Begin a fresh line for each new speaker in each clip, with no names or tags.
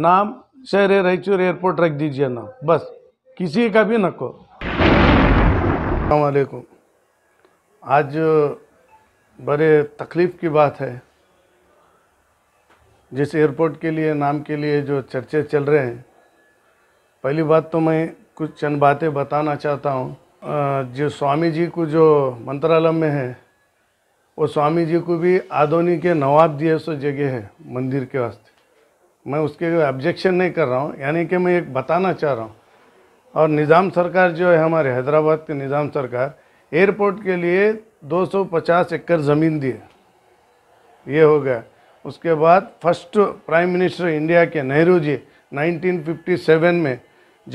नाम शहर रायचूर एयरपोर्ट रख दीजिए नाम बस किसी का भी नको अलैक्म आज बड़े तकलीफ़ की बात है जिस एयरपोर्ट के लिए नाम के लिए जो चर्चे चल रहे हैं पहली बात तो मैं कुछ चंद बातें बताना चाहता हूँ जो स्वामी जी को जो मंत्रालय में है वो स्वामी जी को भी आदोनी के नवाब दिए सो जगह है मंदिर के वास्ते मैं उसके ऑब्जेक्शन नहीं कर रहा हूँ यानी कि मैं एक बताना चाह रहा हूँ और निज़ाम सरकार जो है हमारे हैदराबाद के निज़ाम सरकार एयरपोर्ट के लिए 250 एकड़ ज़मीन दिए ये हो गया उसके बाद फर्स्ट प्राइम मिनिस्टर इंडिया के नेहरू जी 1957 में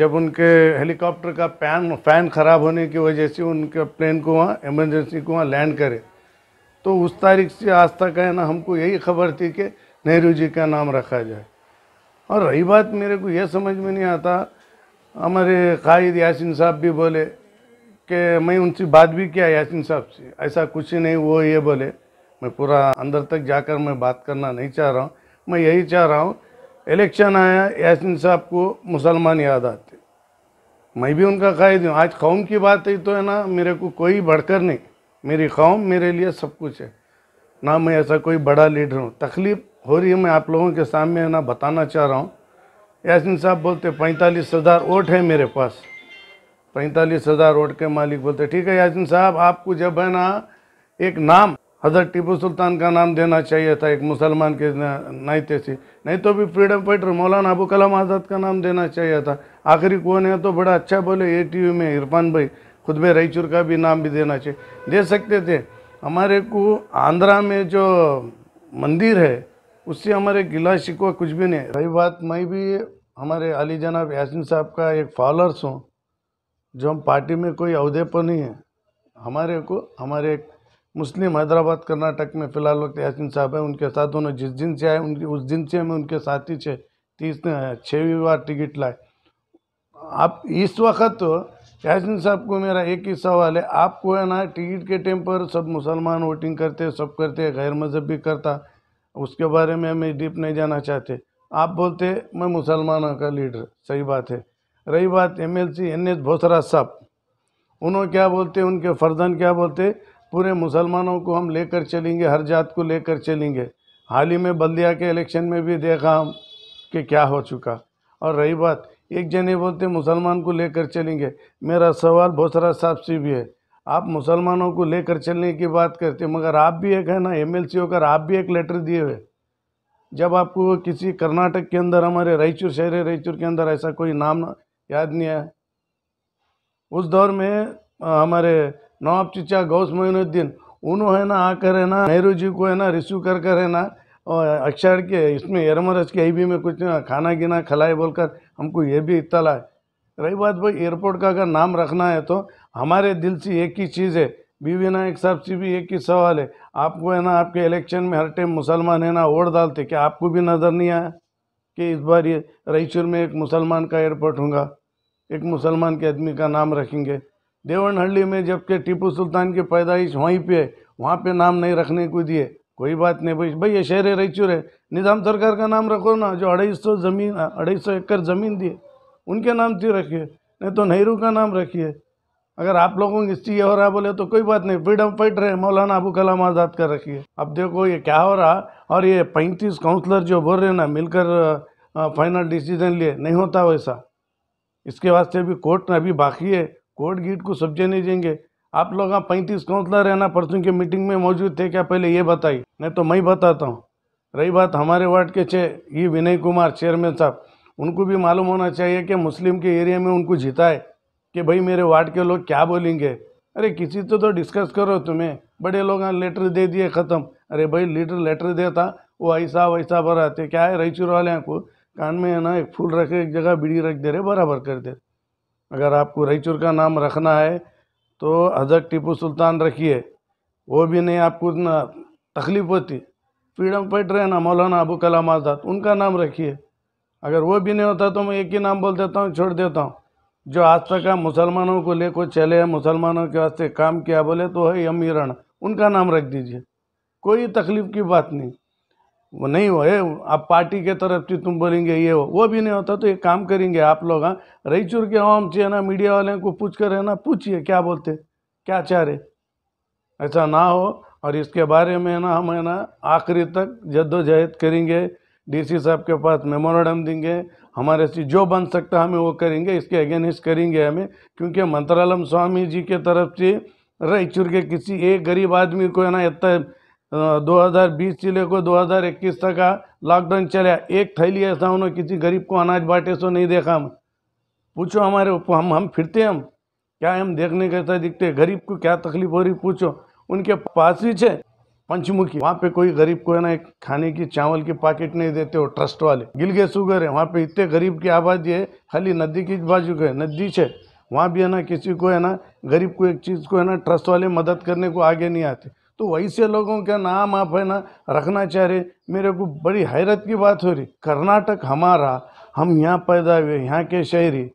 जब उनके हेलीकॉप्टर का पैन फैन ख़राब होने की वजह से उनके प्लेन को वहाँ इमरजेंसी को वहाँ लैंड करे तो उस तारीख से आज तक है ना हमको यही खबर थी कि नेहरू जी का नाम रखा जाए और रही बात मेरे को यह समझ में नहीं आता हमारे कायद यासिन साहब भी बोले कि मैं उनसे बात भी किया यासिन साहब से ऐसा कुछ ही नहीं वो ये बोले मैं पूरा अंदर तक जाकर मैं बात करना नहीं चाह रहा हूँ मैं यही चाह रहा हूँ इलेक्शन आया यासिन साहब को मुसलमान याद आते मैं भी उनका कायद हूँ आज कौम की बात है तो है ना मेरे को कोई बढ़कर नहीं मेरी कौम मेरे लिए सब कुछ है ना मैं ऐसा कोई बड़ा लीडर हूँ तकलीफ हो रही है मैं आप लोगों के सामने ना बताना चाह रहा हूँ यासिन साहब बोलते पैंतालीस हज़ार वोट है मेरे पास पैंतालीस हज़ार वोट के मालिक बोलते ठीक है यासिन साहब आपको जब है ना एक नाम हज़रत टीपू सुल्तान का नाम देना चाहिए था एक मुसलमान के नायते से नहीं तो भी फ्रीडम फाइटर मौलाना अबू कलाम आज़ाद का नाम देना चाहिए था आखिरी कौन है तो बड़ा अच्छा बोले ए टी में इरफान भाई खुद में रईचुर का भी नाम भी देना चाहिए दे सकते थे हमारे को आंध्रा में जो मंदिर है उससे हमारे गिला शिकवा कुछ भी नहीं रही बात मैं भी हमारे अली जनाब यासिन साहब का एक फॉलोअर्स हूँ जो हम पार्टी में कोई अहदे पर नहीं है हमारे को हमारे एक मुस्लिम हैदराबाद कर्नाटक में फ़िलहाल वक्त यासिन साहब हैं उनके साथ उन्होंने जिस दिन से आए उनके उस दिन से हमें उनके साथ ही छः तीस छवीं बार टिकट लाए आप इस वक्त तो यासिन साहब को मेरा एक ही सवाल है आपको है ना टिकट के टाइम पर सब मुसलमान वोटिंग करते सब करते गैर मजहब भी करता उसके बारे में हमें डीप नहीं जाना चाहते आप बोलते मैं मुसलमानों का लीडर सही बात है रही बात M L C N S Bhosra साहब उन्होंने क्या बोलते उनके फर्जन क्या बोलते पूरे मुसलमानों को हम लेकर चलेंगे हर जात को लेकर चलेंगे हाल ही में बल्दिया के इलेक्शन में भी देखा हम कि क्या हो चुका और रही बात एक जने बोलते मुसलमान को लेकर चलेंगे मेरा सवाल भोसरा साहब से भी है आप मुसलमानों को लेकर चलने की बात करते हो मगर आप भी एक है ना एम एल सी होकर आप भी एक लेटर दिए हुए जब आपको किसी कर्नाटक के अंदर हमारे रायचूर शहर रायचूर के अंदर ऐसा कोई नाम याद नहीं आया उस दौर में हमारे नवाब चिचा गौस मोइनुद्दीन उन्होंने है ना आकर है ना नेहरू जी को है ना रिस्यू कर कर है ना अक्षर के इसमें एरमरस के आई में कुछ खाना गिना खिलाए बोलकर हमको ये भी इतला है रही बात भाई एयरपोर्ट का अगर नाम रखना है तो हमारे दिल से एक ही चीज़ है बी विनायक साहब से भी एक ही सवाल है आपको है ना आपके इलेक्शन में हर टाइम मुसलमान है ना वोट डालते क्या आपको भी नज़र नहीं आया कि इस बार ये रईचूर में एक मुसलमान का एयरपोर्ट होगा एक मुसलमान के आदमी का नाम रखेंगे हंडी में जबकि टीपू सुल्तान की पैदाइश वहीं पर है वहाँ पर नाम नहीं रखने को दिए कोई बात नहीं भाई भाई ये शहर है रईचूर है निज़ाम सरकार का नाम रखो ना जो अढ़ाई सौ ज़मीन अढ़ाई सौ एकड़ ज़मीन दिए उनके नाम से रखिए नहीं तो नेहरू का नाम रखिए अगर आप लोगों की हिस्ट्री हो रहा बोले तो कोई बात नहीं फ्रीडम फाइटर है मौलाना अबू कलाम आज़ाद का रखिए अब देखो ये क्या हो रहा और ये पैंतीस काउंसलर जो बोल रहे हैं ना मिलकर फाइनल डिसीजन लिए नहीं होता वैसा इसके वास्ते अभी कोर्ट अभी बाकी है कोर्ट गीट को सब्जे नहीं देंगे आप लोग हाँ पैंतीस काउंसलर है ना परसों की मीटिंग में मौजूद थे क्या पहले ये बताइए नहीं तो मैं बताता हूँ रही बात हमारे वार्ड के छः ये विनय कुमार चेयरमैन साहब उनको भी मालूम होना चाहिए कि मुस्लिम के एरिया में उनको जिताए कि भाई मेरे वार्ड के लोग क्या बोलेंगे अरे किसी तो तो डिस्कस करो तुम्हें बड़े लोग लेटर दे दिए ख़त्म अरे भाई लीडर लेटर देता वो ऐसा वैसा भराते क्या है रईचूर वाले को कान में है ना एक फूल रखे एक जगह बीड़ी रख दे रहे बराबर कर दे अगर आपको रईचूर का नाम रखना है तो हजरत टीपू सुल्तान रखिए वो भी नहीं आपको तकलीफ़ होती फ्रीडम फाइटर है ना मौलाना अबू कलाम आज़ाद उनका नाम रखिए अगर वो भी नहीं होता तो मैं एक ही नाम बोल देता हूँ छोड़ देता हूँ जो आज तक का मुसलमानों को लेकर चले हैं मुसलमानों के वास्ते काम किया बोले तो है अमीरण उनका नाम रख दीजिए कोई तकलीफ की बात नहीं वो नहीं हो आप पार्टी के तरफ से तुम बोलेंगे ये हो वो भी नहीं होता तो ये काम करेंगे आप लोग हाँ रईचूर चूर के हम चाहिए ना मीडिया वाले को पूछ कर है ना पूछिए क्या बोलते क्या चाह रहे ऐसा ना हो और इसके बारे में ना हम है ना आखिरी तक जद्दोजहद करेंगे डीसी साहब के पास मेमोरेंडम देंगे हमारे से जो बन सकता हमें वो करेंगे इसके अगेंस्ट करेंगे हमें क्योंकि मंत्रालम स्वामी जी के तरफ से रायचूर के किसी एक गरीब आदमी को है ना इतना 2020 से लेकर 2021 तक का लॉकडाउन चला एक थैली ऐसा उन्होंने किसी गरीब को अनाज बांटे सो नहीं देखा हम पूछो हमारे हम हम फिरते हम क्या हम देखने कैसा दिखते गरीब को क्या तकलीफ हो रही पूछो उनके पास ही छे पंचमुखी वहाँ पे कोई गरीब को है ना खाने की चावल की पैकेट नहीं देते हो ट्रस्ट वाले गिलगे सुगर है वहाँ पे इतने गरीब की आबादी है खाली नदी की बाजू के नदी है वहाँ भी है ना किसी को है ना गरीब को एक चीज़ को है ना ट्रस्ट वाले मदद करने को आगे नहीं आते तो वैसे लोगों का नाम आप है ना रखना चाह रहे मेरे को बड़ी हैरत की बात हो रही कर्नाटक हमारा हम यहाँ पैदा हुए यहाँ के शहरी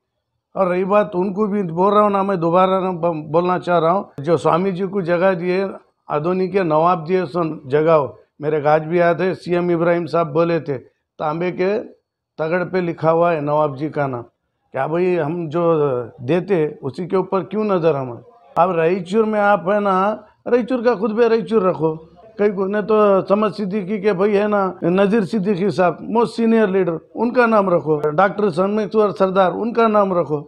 और रही बात उनको भी बोल रहा हूँ ना मैं दोबारा बोलना चाह रहा हूँ जो स्वामी जी को जगह दिए आधोनी के नवाब जी सुन जगह मेरे गाज भी आए थे सीएम इब्राहिम साहब बोले थे तांबे के तगड़ पे लिखा हुआ है नवाब जी का नाम क्या भाई हम जो देते उसी के ऊपर क्यों नज़र हम अब रईचूर में आप है ना रईचूर का खुद भी रईचूर रखो कई ने तो समझ सिद्दीकी के भाई है ना नज़ीर सिद्दीकी साहब मोस्ट सीनियर लीडर उनका नाम रखो डॉक्टर सनमेश्वर सरदार उनका नाम रखो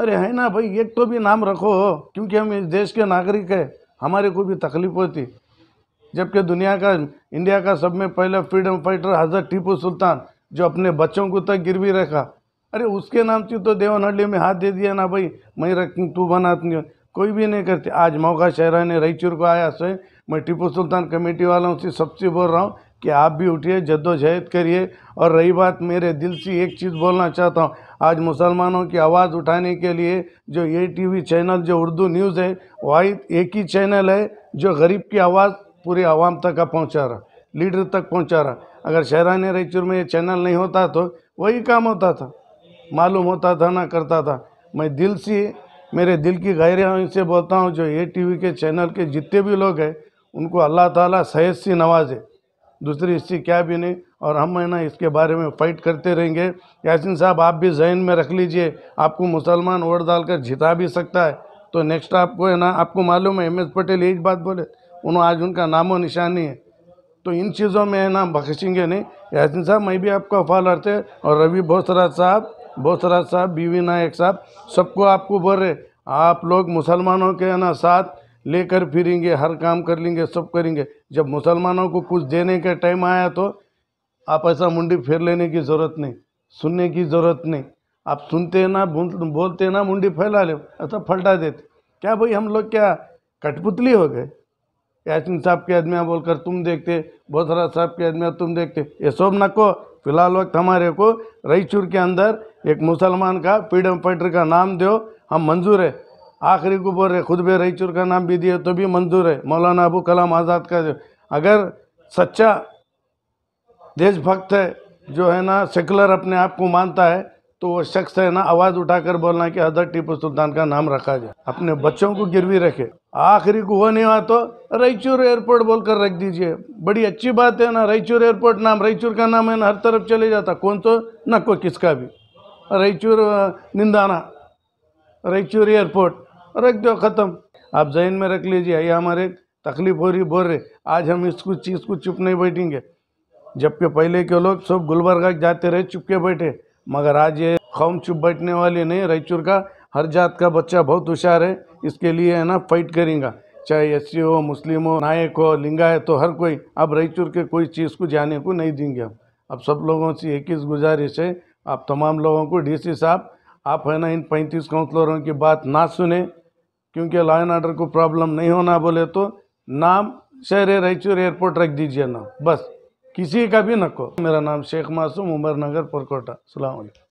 अरे है ना भाई एक तो भी नाम रखो क्योंकि हम इस देश के नागरिक है हमारे को भी तकलीफ होती जबकि दुनिया का इंडिया का सब में पहला फ्रीडम फाइटर हजरत टीपू सुल्तान जो अपने बच्चों को तक गिरवी रखा अरे उसके नाम से तो देवनहली में हाथ दे दिया ना भाई मैं रख तू बना कोई भी नहीं करते आज मौका शहरा ने रईचूर को आया से मैं टीपू सुल्तान कमेटी वालों से सबसे बोल रहा हूँ कि आप भी उठिए जद्दोजहद करिए और रही बात मेरे दिल से एक चीज़ बोलना चाहता हूँ आज मुसलमानों की आवाज़ उठाने के लिए जो ये टीवी चैनल जो उर्दू न्यूज़ है वाहिद एक ही चैनल है जो गरीब की आवाज़ पूरे आवाम तक पहुँचा रहा लीडर तक पहुँचा रहा अगर शहरान रायचूर में ये चैनल नहीं होता तो वही काम होता था मालूम होता था ना करता था मैं दिल से मेरे दिल की गहराइयों से बोलता हूँ जो ये टी के चैनल के जितने भी लोग हैं उनको अल्लाह ताली सहेज सी नवाजे दूसरी इससे क्या भी नहीं और हम है ना इसके बारे में फ़ाइट करते रहेंगे यासिन साहब आप भी जहन में रख लीजिए आपको मुसलमान वोट डालकर जिता भी सकता है तो नेक्स्ट आपको है ना आपको मालूम है एम एस पटेल यही बात बोले उन्होंने आज उनका नामो निशानी है तो इन चीज़ों में है ना बख्शेंगे नहीं यासिन साहब मैं भी आपका फॉलोअर थे और रवि भोसराज साहब भोसराज साहब बीवी नायक साहब सबको आपको बोल रहे आप लोग मुसलमानों के ना साथ लेकर फिरेंगे हर काम कर लेंगे सब करेंगे जब मुसलमानों को कुछ देने का टाइम आया तो आप ऐसा मुंडी फेर लेने की ज़रूरत नहीं सुनने की ज़रूरत नहीं आप सुनते ना बोलते ना मुंडी फैला ले ऐसा फलटा देते क्या भाई हम लोग क्या कठपुतली हो गए याचिन साहब के आदमियाँ बोलकर तुम देखते बोसरा साहब के आदमियाँ तुम देखते ये सब नको फिलहाल वक्त हमारे को रईचूर के अंदर एक मुसलमान का फ्रीडम फाइटर का नाम दो हम मंजूर है आखिरी को बोल रहे खुद भी रईचूर का नाम भी दिए तो भी मंजूर है मौलाना अबू कलाम आज़ाद का दो अगर सच्चा देशभक्त है जो है ना सेकुलर अपने आप को मानता है तो वो शख्स है ना आवाज़ उठाकर बोलना कि हजरत टीपू सुल्तान का नाम रखा जाए अपने बच्चों को गिरवी रखे आखिरी को वो नहीं हुआ तो रायचूर एयरपोर्ट बोलकर रख दीजिए बड़ी अच्छी बात है ना रायचूर एयरपोर्ट नाम रायचूर का नाम है ना हर तरफ चले जाता कौन तो न कोई किसका भी रायचूर निंदाना रायचूर एयरपोर्ट रख दो ख़त्म आप जहन में रख लीजिए ये हमारे तकलीफ हो रही बोल रहे आज हम इस कुछ चीज़ को चुप नहीं बैठेंगे जबकि पहले के लोग सब गुलबर्गा जाते रहे चुपके बैठे मगर आज ये कौम चुप बैठने वाली नहीं रायचूर का हर जात का बच्चा बहुत होशियार है इसके लिए है ना फाइट करेंगे चाहे एस हो मुस्लिम हो नायक हो लिंगायत हो तो हर कोई अब रायचूर के कोई चीज़ को जाने को नहीं देंगे हम अब सब लोगों से एक ही गुजारिश है आप तमाम लोगों को डी साहब आप है ना इन पैंतीस काउंसलरों की बात ना सुने क्योंकि लॉ एंड ऑर्डर को प्रॉब्लम नहीं होना बोले तो नाम शहर रायचूर एयरपोर्ट रख दीजिए ना बस किसी का भी नको मेरा नाम शेख मासूम उमर नगर पुरकोटा सलाम